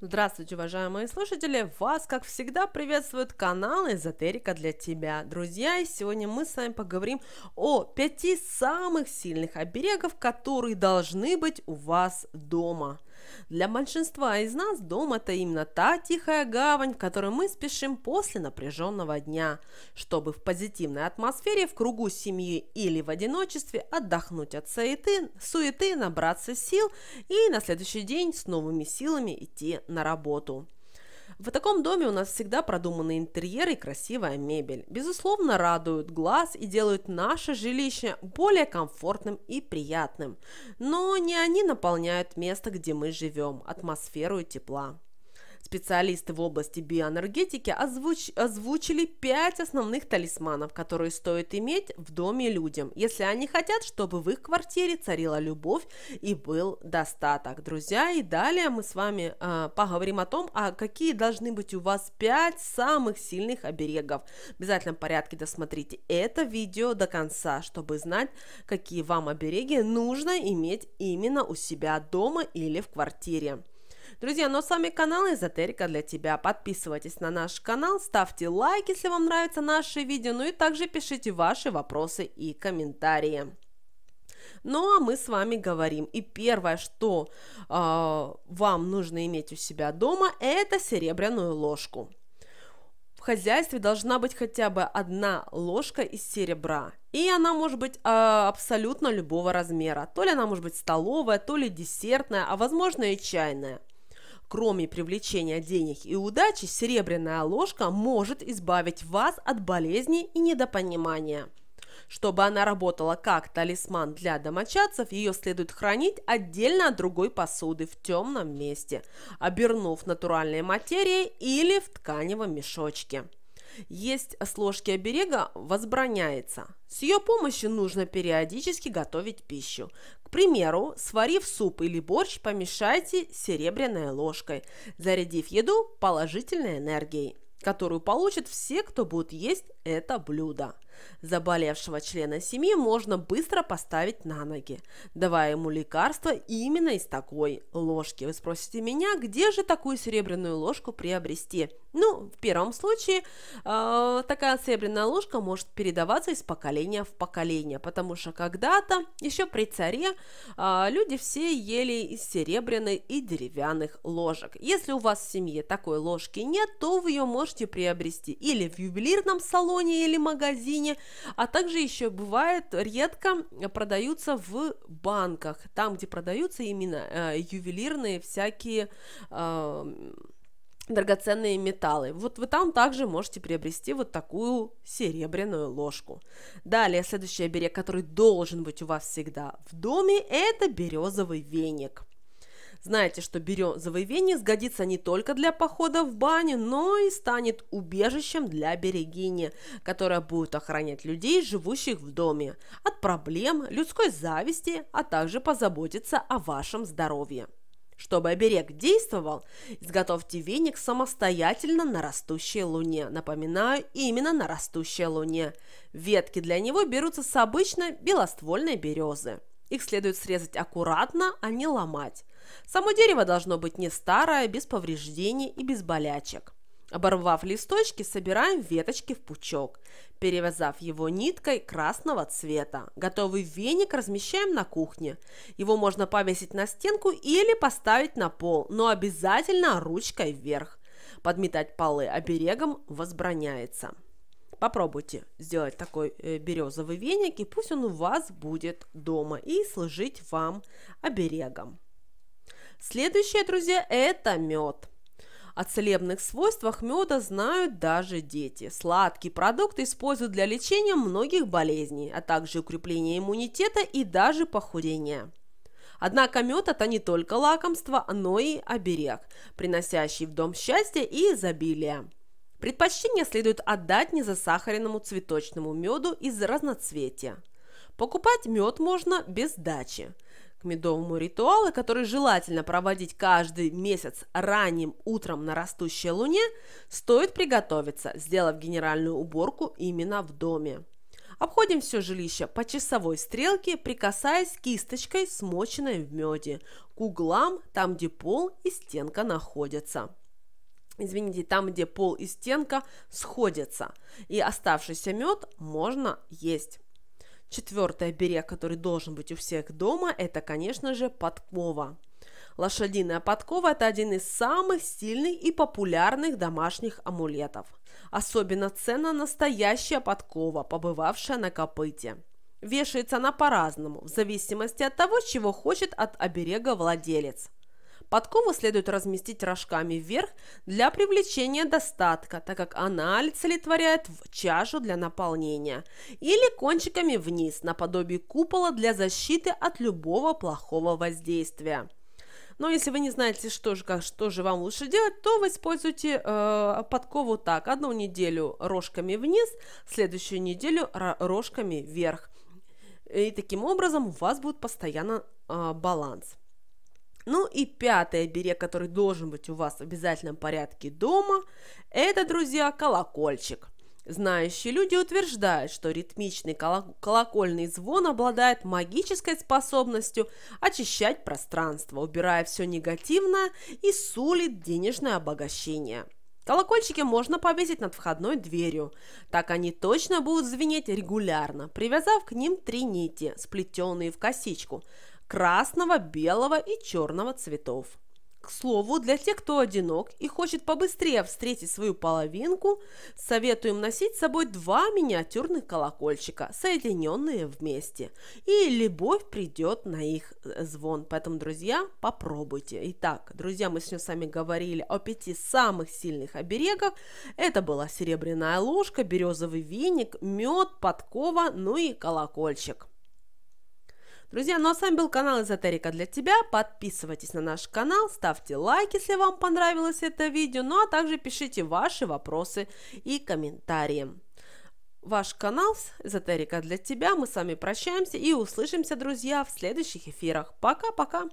Здравствуйте, уважаемые слушатели! Вас, как всегда, приветствует канал «Эзотерика для тебя». Друзья, и сегодня мы с вами поговорим о пяти самых сильных оберегов, которые должны быть у вас дома. Для большинства из нас дом – это именно та тихая гавань, в которую мы спешим после напряженного дня, чтобы в позитивной атмосфере, в кругу семьи или в одиночестве отдохнуть от суеты, суеты набраться сил и на следующий день с новыми силами идти на работу. В таком доме у нас всегда продуманы интерьер и красивая мебель. Безусловно, радуют глаз и делают наше жилище более комфортным и приятным. Но не они наполняют место, где мы живем, атмосферу и тепла. Специалисты в области биоэнергетики озвуч... озвучили пять основных талисманов, которые стоит иметь в доме людям, если они хотят, чтобы в их квартире царила любовь и был достаток. Друзья, и далее мы с вами э, поговорим о том, а какие должны быть у вас пять самых сильных оберегов. В обязательном порядке досмотрите это видео до конца, чтобы знать, какие вам обереги нужно иметь именно у себя дома или в квартире. Друзья, ну а с вами канал Эзотерика для тебя. Подписывайтесь на наш канал, ставьте лайк, если вам нравятся наши видео, ну и также пишите ваши вопросы и комментарии. Ну а мы с вами говорим. И первое, что э, вам нужно иметь у себя дома, это серебряную ложку. В хозяйстве должна быть хотя бы одна ложка из серебра. И она может быть э, абсолютно любого размера. То ли она может быть столовая, то ли десертная, а возможно и чайная. Кроме привлечения денег и удачи, серебряная ложка может избавить вас от болезни и недопонимания. Чтобы она работала как талисман для домочадцев, ее следует хранить отдельно от другой посуды в темном месте, обернув натуральной материей или в тканевом мешочке. Есть с ложки оберега возбраняется. С ее помощью нужно периодически готовить пищу примеру, сварив суп или борщ, помешайте серебряной ложкой, зарядив еду положительной энергией которую получат все, кто будет есть это блюдо. Заболевшего члена семьи можно быстро поставить на ноги, давая ему лекарство именно из такой ложки. Вы спросите меня, где же такую серебряную ложку приобрести? Ну, в первом случае э, такая серебряная ложка может передаваться из поколения в поколение, потому что когда-то, еще при царе, э, люди все ели из серебряной и деревянных ложек. Если у вас в семье такой ложки нет, то вы ее можете можете приобрести или в ювелирном салоне или магазине, а также еще бывает редко продаются в банках, там, где продаются именно э, ювелирные всякие... Э, драгоценные металлы. Вот вы там также можете приобрести вот такую серебряную ложку. Далее, следующий оберег, который должен быть у вас всегда в доме, это березовый веник. Знаете, что берем березовый сгодится не только для похода в баню, но и станет убежищем для берегини, которая будет охранять людей, живущих в доме, от проблем, людской зависти, а также позаботиться о вашем здоровье. Чтобы оберег действовал, изготовьте веник самостоятельно на растущей луне. Напоминаю, именно на растущей луне. Ветки для него берутся с обычной белоствольной березы. Их следует срезать аккуратно, а не ломать. Само дерево должно быть не старое, без повреждений и без болячек. Оборвав листочки, собираем веточки в пучок, перевязав его ниткой красного цвета. Готовый веник размещаем на кухне. Его можно повесить на стенку или поставить на пол, но обязательно ручкой вверх. Подметать полы оберегом возбраняется. Попробуйте сделать такой э, березовый веник, и пусть он у вас будет дома и служить вам оберегом. Следующее, друзья, это мед. О целебных свойствах меда знают даже дети. Сладкий продукт используют для лечения многих болезней, а также укрепления иммунитета и даже похудения. Однако мед – это не только лакомство, но и оберег, приносящий в дом счастье и изобилие. Предпочтение следует отдать незасахаренному цветочному меду из разноцветия. Покупать мед можно без дачи. К медовому ритуалу, который желательно проводить каждый месяц ранним утром на растущей луне, стоит приготовиться, сделав генеральную уборку именно в доме. Обходим все жилище по часовой стрелке, прикасаясь кисточкой, смоченной в меде, к углам, там, где пол и стенка находятся извините, там, где пол и стенка сходятся. И оставшийся мед можно есть. Четвертое берег, который должен быть у всех дома, это, конечно же, подкова. Лошадиная подкова – это один из самых сильных и популярных домашних амулетов. Особенно ценна настоящая подкова, побывавшая на копыте. Вешается она по-разному, в зависимости от того, чего хочет от оберега владелец – Подкову следует разместить рожками вверх для привлечения достатка, так как она олицетворяет чашу для наполнения, или кончиками вниз, наподобие купола для защиты от любого плохого воздействия. Но если вы не знаете, что же, как, что же вам лучше делать, то вы используете э, подкову так. Одну неделю рожками вниз, следующую неделю рожками вверх. И таким образом у вас будет постоянно э, баланс. Ну и пятый оберег, который должен быть у вас в обязательном порядке дома, это, друзья, колокольчик. Знающие люди утверждают, что ритмичный колокольный звон обладает магической способностью очищать пространство, убирая все негативное и сулит денежное обогащение. Колокольчики можно повесить над входной дверью. Так они точно будут звенеть регулярно, привязав к ним три нити, сплетенные в косичку красного, белого и черного цветов. К слову, для тех, кто одинок и хочет побыстрее встретить свою половинку, советуем носить с собой два миниатюрных колокольчика, соединенные вместе. И любовь придет на их э, звон. Поэтому, друзья, попробуйте. Итак, друзья, мы сегодня с вами говорили о пяти самых сильных оберегах. Это была серебряная ложка, березовый веник, мед, подкова, ну и колокольчик. Друзья, ну а с вами был канал Эзотерика для тебя. Подписывайтесь на наш канал, ставьте лайк, если вам понравилось это видео. Ну а также пишите ваши вопросы и комментарии. Ваш канал Эзотерика для тебя. Мы с вами прощаемся и услышимся, друзья, в следующих эфирах. Пока-пока!